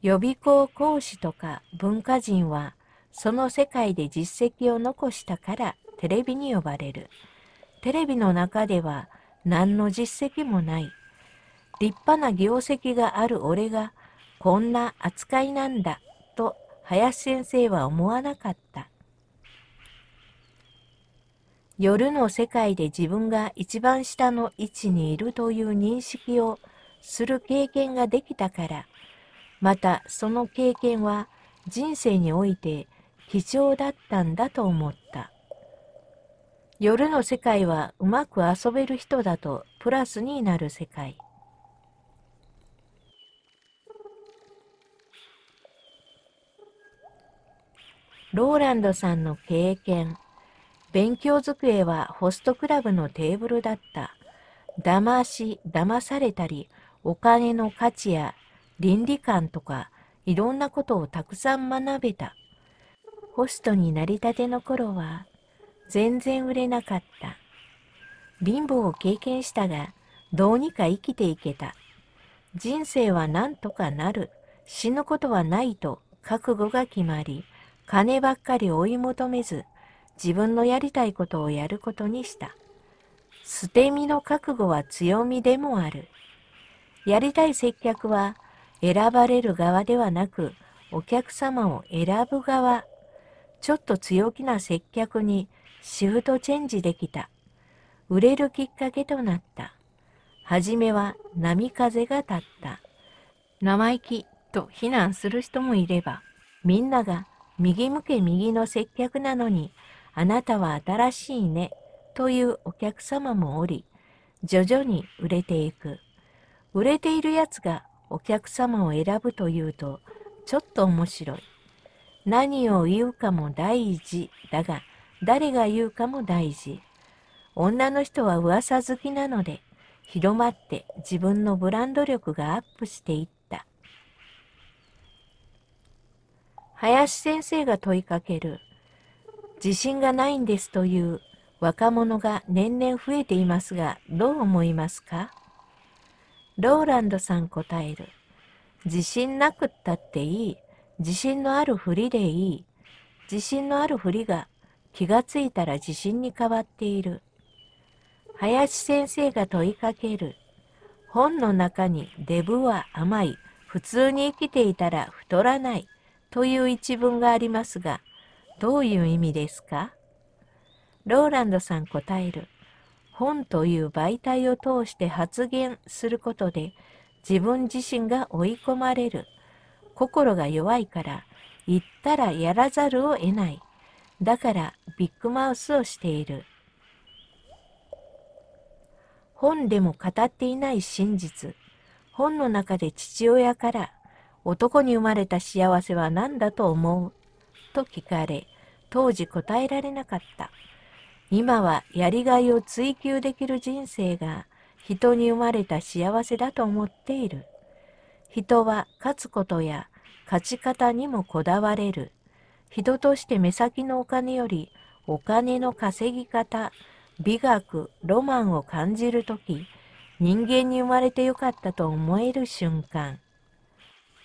予備校講師とか文化人は、その世界で実績を残したからテレビに呼ばれる。テレビの中では何の実績もない。立派な業績がある俺がこんな扱いなんだと林先生は思わなかった。夜の世界で自分が一番下の位置にいるという認識をする経験ができたから、またその経験は人生において貴重だったんだと思った。夜の世界はうまく遊べる人だとプラスになる世界。ローランドさんの経験。勉強机はホストクラブのテーブルだった。騙し、騙されたり、お金の価値や倫理観とか、いろんなことをたくさん学べた。ホストになりたての頃は、全然売れなかった。貧乏を経験したが、どうにか生きていけた。人生は何とかなる。死ぬことはないと覚悟が決まり、金ばっかり追い求めず、自分のやりたいことをやることにした。捨て身の覚悟は強みでもある。やりたい接客は選ばれる側ではなく、お客様を選ぶ側。ちょっと強気な接客にシフトチェンジできた。売れるきっかけとなった。はじめは波風が立った。生意気と非難する人もいれば、みんなが右向け右の接客なのに、あなたは新しいねというお客様もおり、徐々に売れていく。売れているやつがお客様を選ぶというと、ちょっと面白い。何を言うかも大事だが、誰が言うかも大事。女の人は噂好きなので、広まって自分のブランド力がアップしていった。林先生が問いかける。自信がないんですという若者が年々増えていますが、どう思いますかローランドさん答える。自信なくったっていい。自信のあるふりでいい。自信のあるふりが気がついたら自信に変わっている。林先生が問いかける。本の中にデブは甘い、普通に生きていたら太らないという一文がありますが、どういう意味ですかローランドさん答える。本という媒体を通して発言することで自分自身が追い込まれる。心が弱いから言ったらやらざるを得ない。だからビッグマウスをしている。本でも語っていない真実。本の中で父親から男に生まれた幸せは何だと思うと聞かれ、当時答えられなかった。今はやりがいを追求できる人生が人に生まれた幸せだと思っている。人は勝つことや勝ち方にもこだわれる。人として目先のお金よりお金の稼ぎ方、美学、ロマンを感じるとき、人間に生まれてよかったと思える瞬間。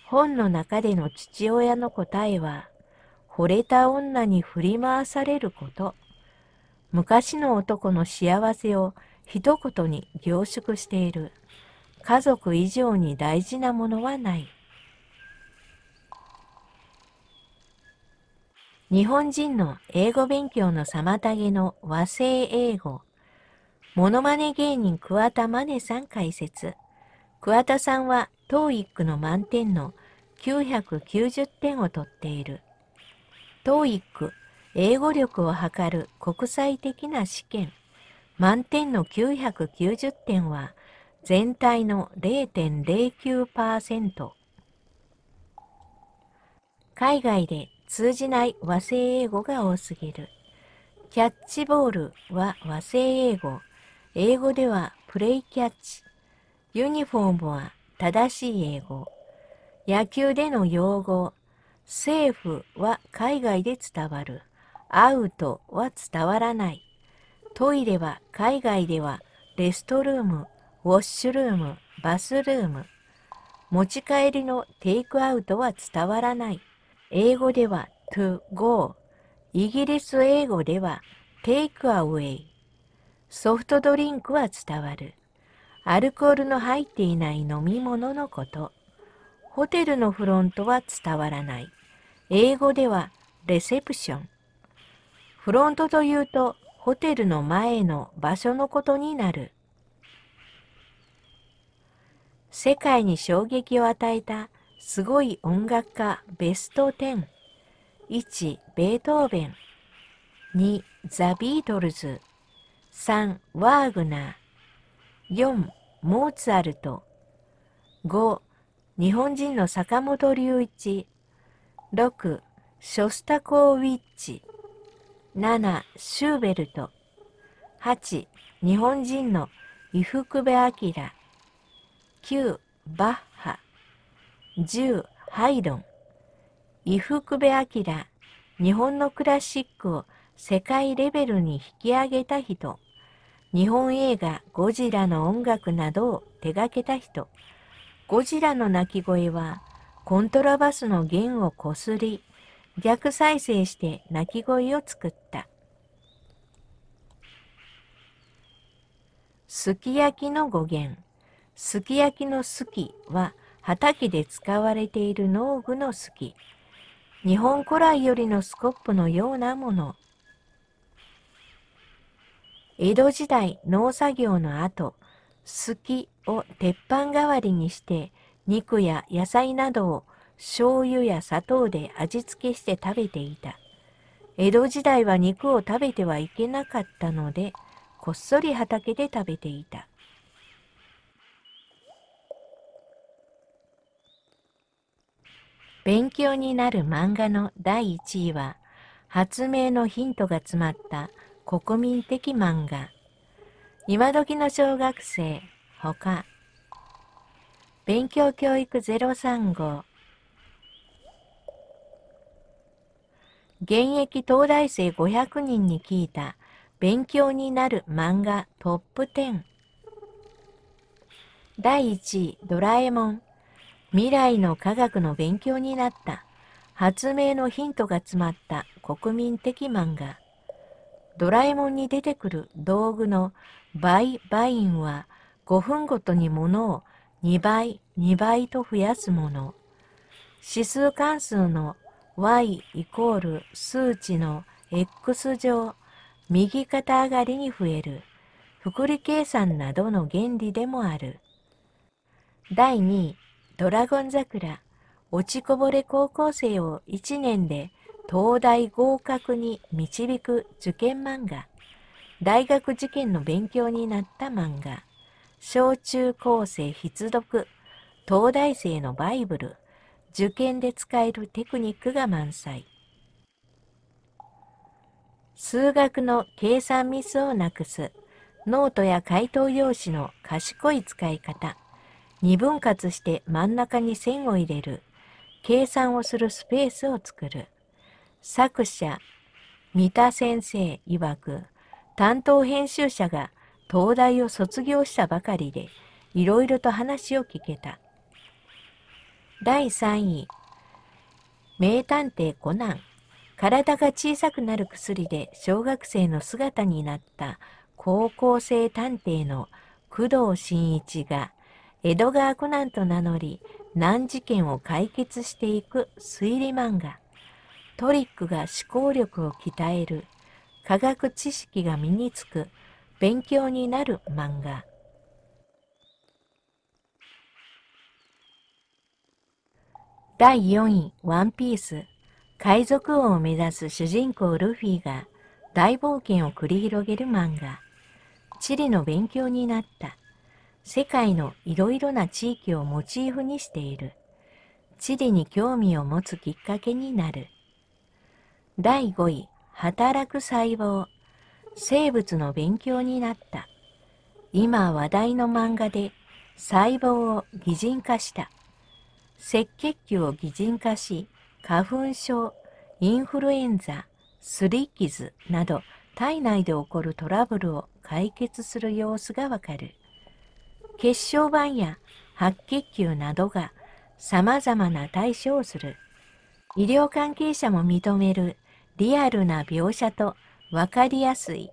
本の中での父親の答えは、惚れた女に振り回されること。昔の男の幸せを一言に凝縮している。家族以上に大事なものはない。日本人の英語勉強の妨げの和製英語。モノマネ芸人桑田真音さん解説。桑田さんは TOEIC の満点の990点を取っている。TOEIC 英語力を測る国際的な試験。満点の990点は全体の0.09%。海外で通じない和製英語が多すぎる。キャッチボールは和製英語。英語ではプレイキャッチ。ユニフォームは正しい英語。野球での用語。セーフは海外で伝わる。アウトは伝わらない。トイレは海外ではレストルーム、ウォッシュルーム、バスルーム。持ち帰りのテイクアウトは伝わらない。英語では to go、イギリス英語では take away。ソフトドリンクは伝わる。アルコールの入っていない飲み物のこと。ホテルのフロントは伝わらない。英語ではレセプション。フロントというとホテルの前の場所のことになる。世界に衝撃を与えたすごい音楽家ベスト10。1、ベートーベン。2、ザ・ビートルズ。3、ワーグナー。4、モーツァルト。5、日本人の坂本龍一。6、ショスタコーウィッチ。7、シューベルト。8、日本人の伊福部明。9、バッハ。十、ハイロン伊福部明日本のクラシックを世界レベルに引き上げた人日本映画「ゴジラ」の音楽などを手掛けた人ゴジラの鳴き声はコントラバスの弦をこすり逆再生して鳴き声を作ったすき焼きの語源すき焼きの「すき」は「畑で使われている農具の好き。日本古来よりのスコップのようなもの。江戸時代農作業の後、すきを鉄板代わりにして肉や野菜などを醤油や砂糖で味付けして食べていた。江戸時代は肉を食べてはいけなかったので、こっそり畑で食べていた。勉強になる漫画の第1位は、発明のヒントが詰まった国民的漫画。今時の小学生、ほか。勉強教育035現役東大生500人に聞いた勉強になる漫画トップ10第1位ドラえもん未来の科学の勉強になった。発明のヒントが詰まった国民的漫画。ドラえもんに出てくる道具のバイバインは5分ごとに物を2倍、2倍と増やすもの。指数関数の y イコール数値の x 乗、右肩上がりに増える、複利計算などの原理でもある。第2位、ドラゴン桜、落ちこぼれ高校生を1年で東大合格に導く受験漫画、大学受験の勉強になった漫画、小中高生必読、東大生のバイブル、受験で使えるテクニックが満載。数学の計算ミスをなくす、ノートや回答用紙の賢い使い方。二分割して真ん中に線を入れる。計算をするスペースを作る。作者、三田先生曰く、担当編集者が東大を卒業したばかりで、いろいろと話を聞けた。第3位、名探偵コナン。体が小さくなる薬で小学生の姿になった高校生探偵の工藤新一が江戸川ー・コナンと名乗り、難事件を解決していく推理漫画。トリックが思考力を鍛える。科学知識が身につく。勉強になる漫画。第4位、ワンピース。海賊王を目指す主人公ルフィが大冒険を繰り広げる漫画。地理の勉強になった。世界のいろいろな地域をモチーフにしている。地理に興味を持つきっかけになる。第5位、働く細胞。生物の勉強になった。今話題の漫画で細胞を擬人化した。赤血球を擬人化し、花粉症、インフルエンザ、すり傷など体内で起こるトラブルを解決する様子がわかる。血小板や白血球などが様々な対処をする。医療関係者も認めるリアルな描写とわかりやすい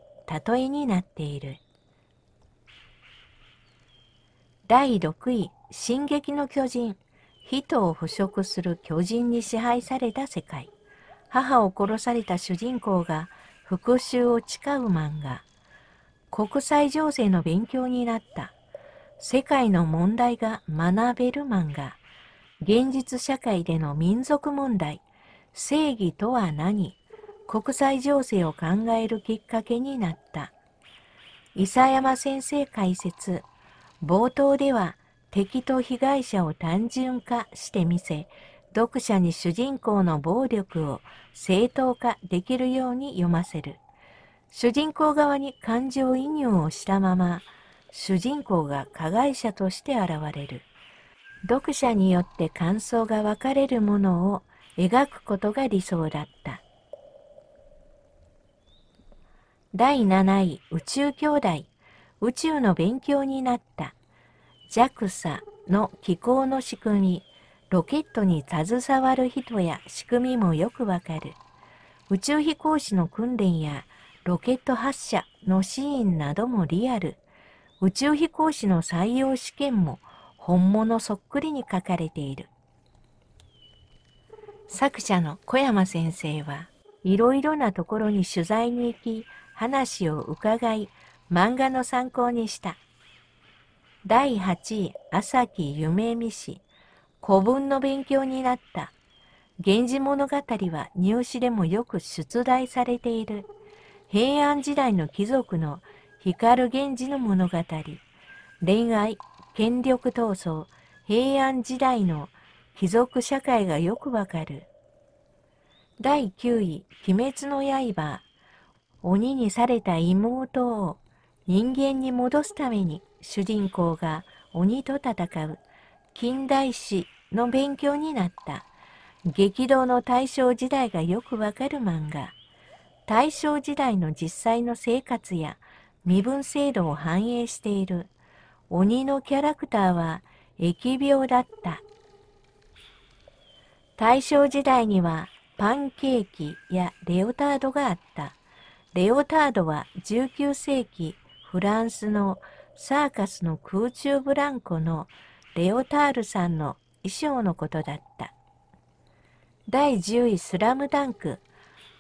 例えになっている。第6位、進撃の巨人。人を捕食する巨人に支配された世界。母を殺された主人公が復讐を誓う漫画。国際情勢の勉強になった。世界の問題が学べる漫画、現実社会での民族問題、正義とは何、国際情勢を考えるきっかけになった。伊佐山先生解説、冒頭では敵と被害者を単純化してみせ、読者に主人公の暴力を正当化できるように読ませる。主人公側に感情移入をしたまま、主人公が加害者として現れる。読者によって感想が分かれるものを描くことが理想だった。第7位、宇宙兄弟。宇宙の勉強になった。JAXA の気候の仕組み、ロケットに携わる人や仕組みもよくわかる。宇宙飛行士の訓練やロケット発射のシーンなどもリアル。宇宙飛行士の採用試験も本物そっくりに書かれている。作者の小山先生はいろいろなところに取材に行き話を伺い漫画の参考にした。第8位朝木夢見氏古文の勉強になった。源氏物語は入試でもよく出題されている。平安時代の貴族の光源氏の物語恋愛権力闘争平安時代の貴族社会がよくわかる第9位「鬼滅の刃」鬼にされた妹を人間に戻すために主人公が鬼と戦う近代史の勉強になった激動の大正時代がよくわかる漫画大正時代の実際の生活や身分制度を反映している。鬼のキャラクターは疫病だった。大正時代にはパンケーキやレオタードがあった。レオタードは19世紀フランスのサーカスの空中ブランコのレオタールさんの衣装のことだった。第10位スラムダンク。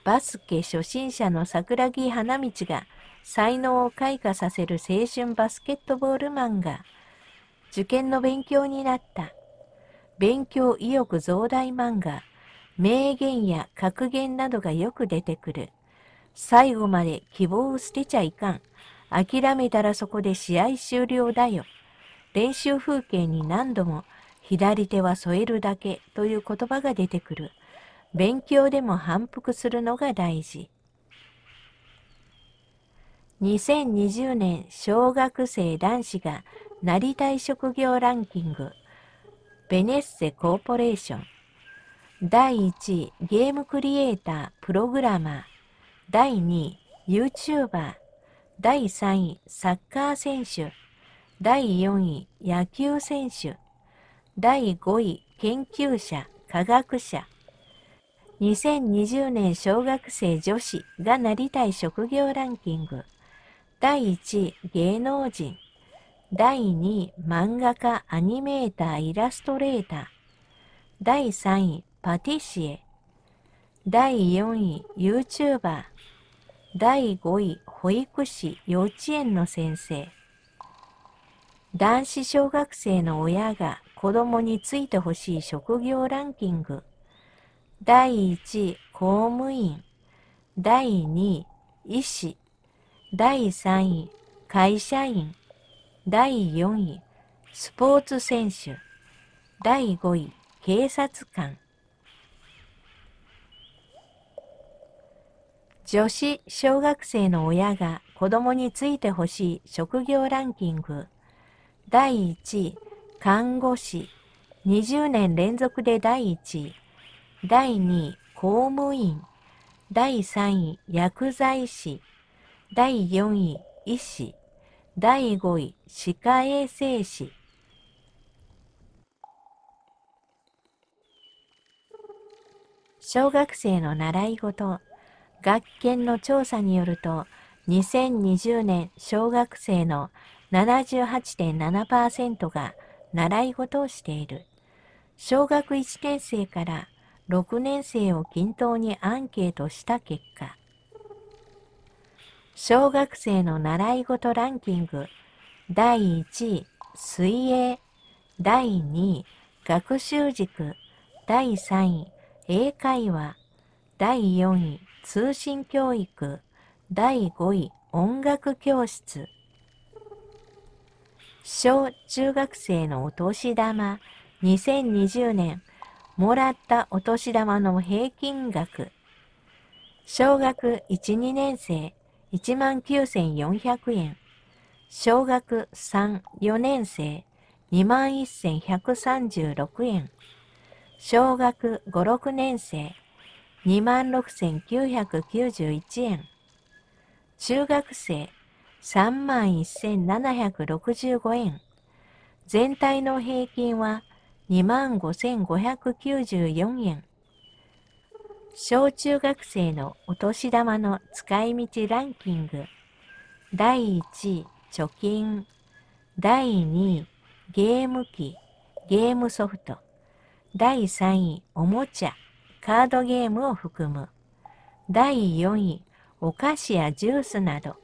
バスケ初心者の桜木花道が才能を開花させる青春バスケットボール漫画。受験の勉強になった。勉強意欲増大漫画、名言や格言などがよく出てくる。最後まで希望を捨てちゃいかん。諦めたらそこで試合終了だよ。練習風景に何度も左手は添えるだけという言葉が出てくる。勉強でも反復するのが大事。2020年小学生男子がなりたい職業ランキングベネッセコーポレーション第1位ゲームクリエイタープログラマー第2位 YouTuber 第3位サッカー選手第4位野球選手第5位研究者科学者2020年小学生女子がなりたい職業ランキング第1位、芸能人。第2位、漫画家、アニメーター、イラストレーター。第3位、パティシエ。第4位、YouTuber。第5位、保育士、幼稚園の先生。男子小学生の親が子供についてほしい職業ランキング。第1位、公務員。第2位、医師。第3位、会社員。第4位、スポーツ選手。第5位、警察官。女子小学生の親が子供についてほしい職業ランキング。第1位、看護師。20年連続で第1位。第2位、公務員。第3位、薬剤師。第4位、医師。第5位、歯科衛生士。小学生の習い事。学研の調査によると、2020年小学生の78.7%が習い事をしている。小学1年生から6年生を均等にアンケートした結果、小学生の習い事ランキング第1位水泳第2位学習塾第3位英会話第4位通信教育第5位音楽教室小中学生のお年玉2020年もらったお年玉の平均額小学1、2年生19,400円。小学3、4年生21,136円。小学5、6年生26,991円。中学生31,765円。全体の平均は25,594円。小中学生のお年玉の使い道ランキング第1位貯金第2位ゲーム機ゲームソフト第3位おもちゃカードゲームを含む第4位お菓子やジュースなど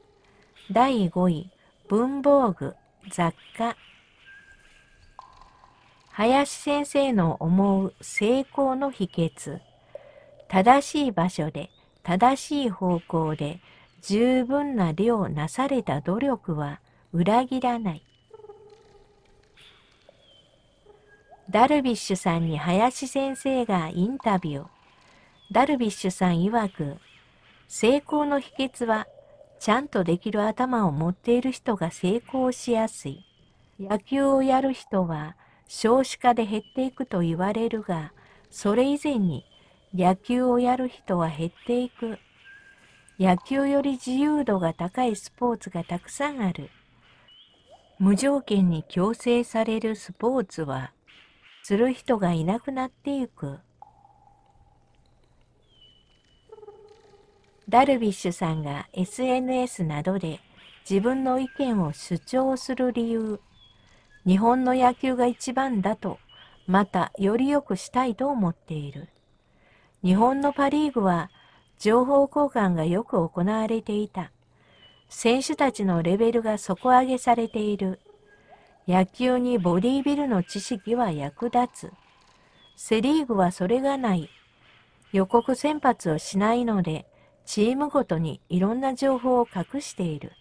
第5位文房具雑貨林先生の思う成功の秘訣正しい場所で、正しい方向で、十分な量なされた努力は裏切らない。ダルビッシュさんに林先生がインタビュー。ダルビッシュさん曰く、成功の秘訣は、ちゃんとできる頭を持っている人が成功しやすい。野球をやる人は少子化で減っていくと言われるが、それ以前に野球をやる人は減っていく。野球より自由度が高いスポーツがたくさんある。無条件に強制されるスポーツは、する人がいなくなっていく。ダルビッシュさんが SNS などで自分の意見を主張する理由、日本の野球が一番だと、またより良くしたいと思っている。日本のパ・リーグは情報交換がよく行われていた。選手たちのレベルが底上げされている。野球にボディービルの知識は役立つ。セ・リーグはそれがない。予告先発をしないので、チームごとにいろんな情報を隠している。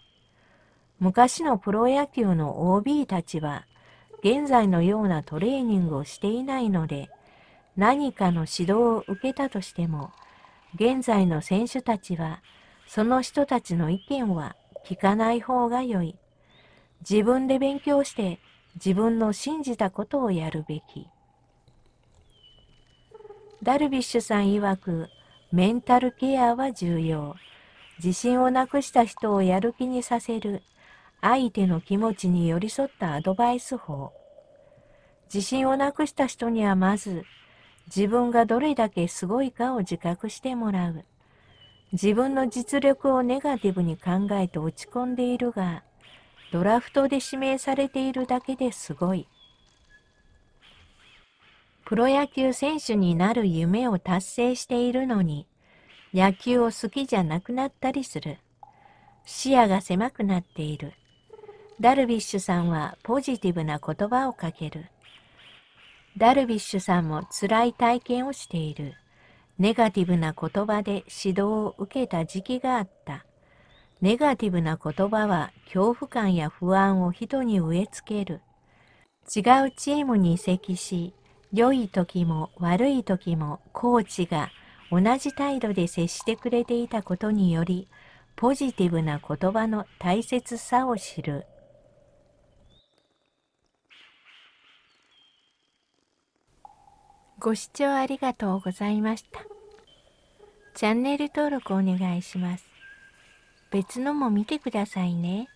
昔のプロ野球の OB たちは、現在のようなトレーニングをしていないので、何かの指導を受けたとしても、現在の選手たちは、その人たちの意見は聞かない方が良い。自分で勉強して自分の信じたことをやるべき。ダルビッシュさん曰く、メンタルケアは重要。自信をなくした人をやる気にさせる、相手の気持ちに寄り添ったアドバイス法。自信をなくした人にはまず、自分がどれだけすごいかを自覚してもらう。自分の実力をネガティブに考えて落ち込んでいるが、ドラフトで指名されているだけですごい。プロ野球選手になる夢を達成しているのに、野球を好きじゃなくなったりする。視野が狭くなっている。ダルビッシュさんはポジティブな言葉をかける。ダルビッシュさんも辛い体験をしている。ネガティブな言葉で指導を受けた時期があった。ネガティブな言葉は恐怖感や不安を人に植え付ける。違うチームに移籍し、良い時も悪い時もコーチが同じ態度で接してくれていたことにより、ポジティブな言葉の大切さを知る。ご視聴ありがとうございました。チャンネル登録お願いします。別のも見てくださいね。